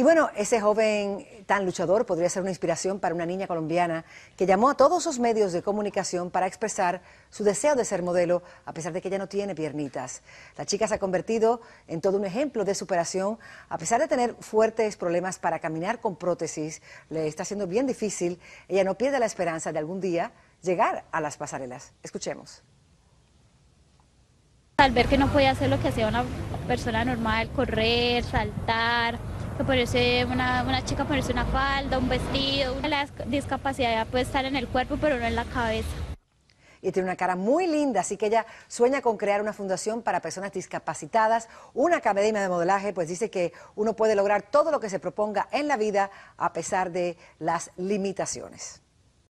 Y bueno, ese joven tan luchador podría ser una inspiración para una niña colombiana que llamó a todos sus medios de comunicación para expresar su deseo de ser modelo, a pesar de que ella no tiene piernitas. La chica se ha convertido en todo un ejemplo de superación, a pesar de tener fuertes problemas para caminar con prótesis, le está siendo bien difícil, ella no pierde la esperanza de algún día llegar a las pasarelas. Escuchemos. Al ver que no podía hacer lo que hacía una persona normal, correr, saltar, una, chica parece una falda, un vestido. La discapacidad puede estar en el cuerpo, pero no en la cabeza y tiene una cara muy linda, así que ella sueña con crear una fundación para personas discapacitadas, una academia de modelaje, pues dice que uno puede lograr todo lo que se proponga en la vida a pesar de las limitaciones.